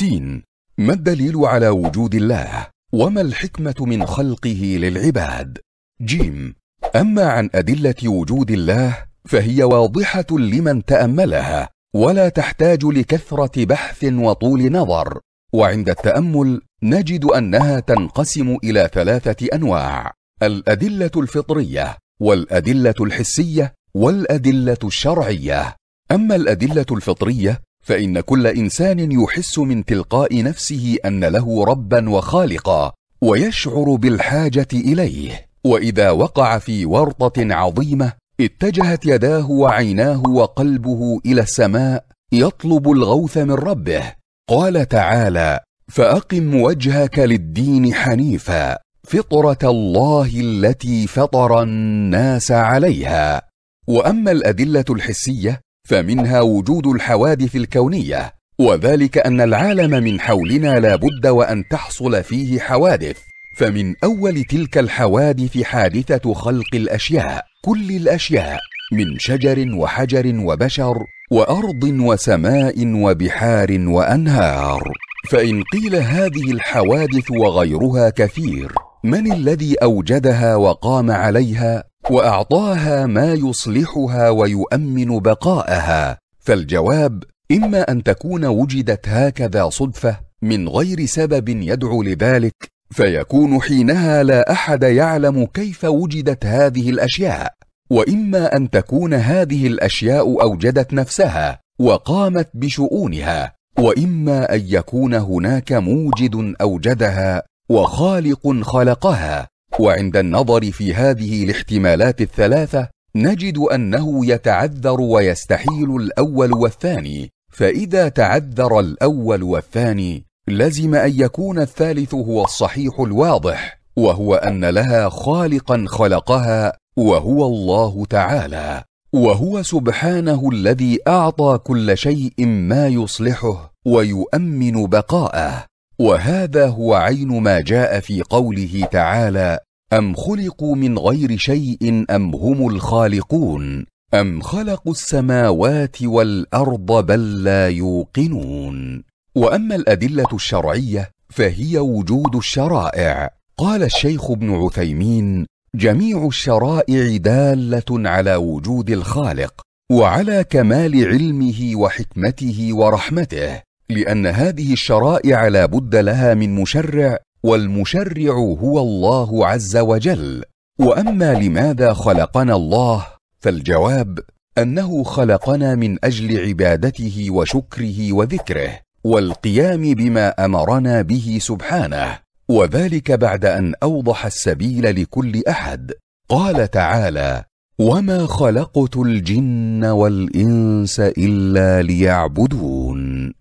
سين ما الدليل على وجود الله وما الحكمة من خلقه للعباد جيم أما عن أدلة وجود الله فهي واضحة لمن تأملها ولا تحتاج لكثرة بحث وطول نظر وعند التأمل نجد أنها تنقسم إلى ثلاثة أنواع الأدلة الفطرية والأدلة الحسية والأدلة الشرعية أما الأدلة الفطرية فإن كل إنسان يحس من تلقاء نفسه أن له ربا وخالقا ويشعر بالحاجة إليه وإذا وقع في ورطة عظيمة اتجهت يداه وعيناه وقلبه إلى السماء يطلب الغوث من ربه قال تعالى فأقم وجهك للدين حنيفا فطرة الله التي فطر الناس عليها وأما الأدلة الحسية فمنها وجود الحوادث الكونيه وذلك ان العالم من حولنا لا بد وان تحصل فيه حوادث فمن اول تلك الحوادث حادثه خلق الاشياء كل الاشياء من شجر وحجر وبشر وارض وسماء وبحار وانهار فان قيل هذه الحوادث وغيرها كثير من الذي اوجدها وقام عليها واعطاها ما يصلحها ويؤمن بقاءها فالجواب اما ان تكون وجدت هكذا صدفه من غير سبب يدعو لذلك فيكون حينها لا احد يعلم كيف وجدت هذه الاشياء واما ان تكون هذه الاشياء اوجدت نفسها وقامت بشؤونها واما ان يكون هناك موجد اوجدها وخالق خلقها وعند النظر في هذه الاحتمالات الثلاثة نجد أنه يتعذر ويستحيل الأول والثاني فإذا تعذر الأول والثاني لزم أن يكون الثالث هو الصحيح الواضح وهو أن لها خالقا خلقها وهو الله تعالى وهو سبحانه الذي أعطى كل شيء ما يصلحه ويؤمن بقاءه وهذا هو عين ما جاء في قوله تعالى ام خلقوا من غير شيء ام هم الخالقون ام خلقوا السماوات والارض بل لا يوقنون واما الادله الشرعيه فهي وجود الشرائع قال الشيخ ابن عثيمين جميع الشرائع داله على وجود الخالق وعلى كمال علمه وحكمته ورحمته لان هذه الشرائع لا بد لها من مشرع والمشرع هو الله عز وجل واما لماذا خلقنا الله فالجواب انه خلقنا من اجل عبادته وشكره وذكره والقيام بما امرنا به سبحانه وذلك بعد ان اوضح السبيل لكل احد قال تعالى وما خلقت الجن والانس الا ليعبدون